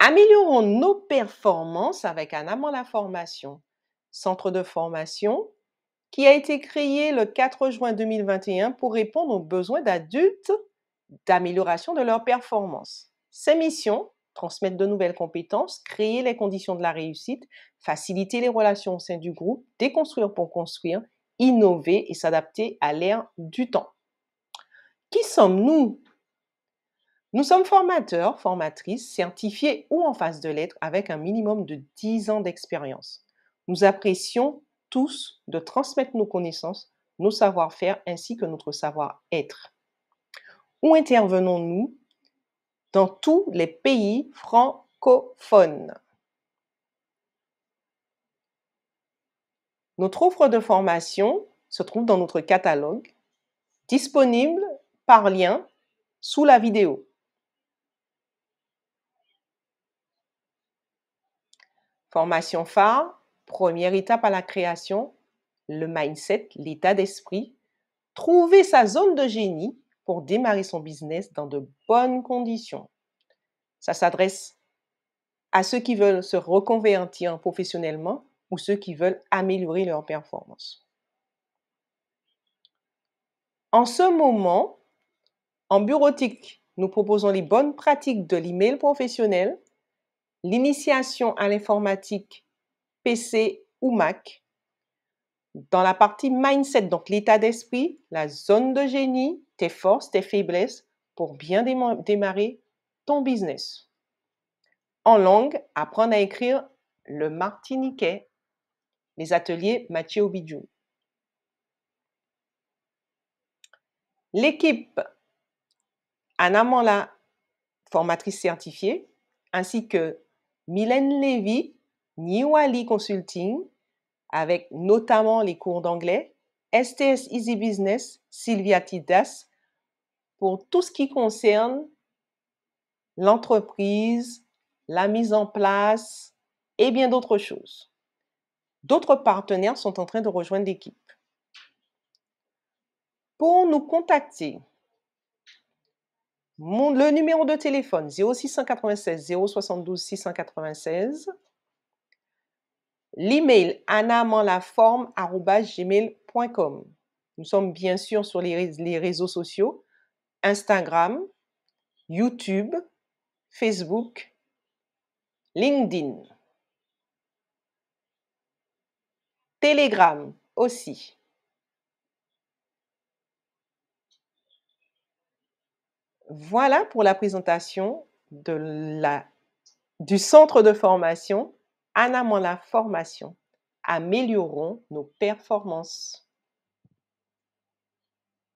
Améliorons nos performances avec un amant la formation, centre de formation qui a été créé le 4 juin 2021 pour répondre aux besoins d'adultes d'amélioration de leurs performances. Ses missions, transmettre de nouvelles compétences, créer les conditions de la réussite, faciliter les relations au sein du groupe, déconstruire pour construire, innover et s'adapter à l'ère du temps. Qui sommes-nous nous sommes formateurs, formatrices, certifiés ou en phase de lettres avec un minimum de 10 ans d'expérience. Nous apprécions tous de transmettre nos connaissances, nos savoir-faire ainsi que notre savoir-être. Où intervenons-nous dans tous les pays francophones Notre offre de formation se trouve dans notre catalogue, disponible par lien sous la vidéo. Formation phare, première étape à la création, le mindset, l'état d'esprit, trouver sa zone de génie pour démarrer son business dans de bonnes conditions. Ça s'adresse à ceux qui veulent se reconvertir professionnellement ou ceux qui veulent améliorer leur performance. En ce moment, en bureautique, nous proposons les bonnes pratiques de l'email professionnel, l'initiation à l'informatique PC ou Mac, dans la partie mindset, donc l'état d'esprit, la zone de génie, tes forces, tes faiblesses, pour bien démarrer ton business. En langue, apprendre à écrire le martiniquais, les ateliers Mathieu Bidjou. L'équipe Anamala, formatrice certifiée, ainsi que Mylène Lévy, Niwali Consulting, avec notamment les cours d'anglais, STS Easy Business, Sylvia Tidas, pour tout ce qui concerne l'entreprise, la mise en place et bien d'autres choses. D'autres partenaires sont en train de rejoindre l'équipe. Pour nous contacter, le numéro de téléphone 0696 072 696. L'email anamanlaforme.com. Nous sommes bien sûr sur les, les réseaux sociaux Instagram, YouTube, Facebook, LinkedIn, Telegram aussi. Voilà pour la présentation du centre de formation Anna formation. Améliorons nos performances.